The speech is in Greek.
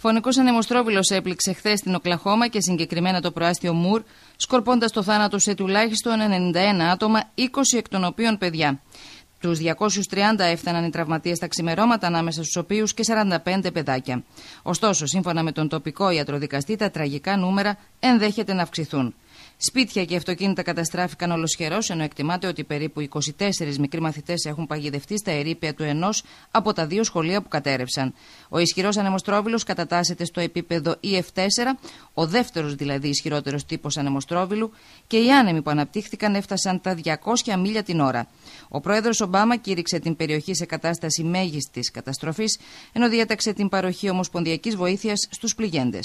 Φωνικό ανεμοστρόβιλο έπληξε χθες στην Οκλαχώμα και συγκεκριμένα το προάστιο Μουρ, σκορπώντας το θάνατο σε τουλάχιστον 91 άτομα, 20 εκ των οποίων παιδιά. Τους 230 έφταναν οι τραυματίες στα ξημερώματα, ανάμεσα στους οποίους και 45 παιδάκια. Ωστόσο, σύμφωνα με τον τοπικό ιατροδικαστή, τα τραγικά νούμερα ενδέχεται να αυξηθούν. Σπίτια και αυτοκίνητα καταστράφηκαν ολοσχερός, ενώ εκτιμάται ότι περίπου 24 μικροί μαθητές έχουν παγιδευτεί στα ερήπια του ενός από τα δύο σχολεία που κατέρευσαν. Ο ισχυρός ανεμοστρόβιλο κατατάσσεται στο επίπεδο EF4, ο δεύτερος δηλαδή ισχυρότερος τύπος ανεμοστρόβιλου, και οι άνεμοι που αναπτύχθηκαν έφτασαν τα 200 μίλια την ώρα. Ο πρόεδρος Ομπάμα κήρυξε την περιοχή σε κατάσταση μέγιστης καταστροφής, ενώ διέταξε την παροχή ομοσπονδιακής βοήθειας στους πληγέντες.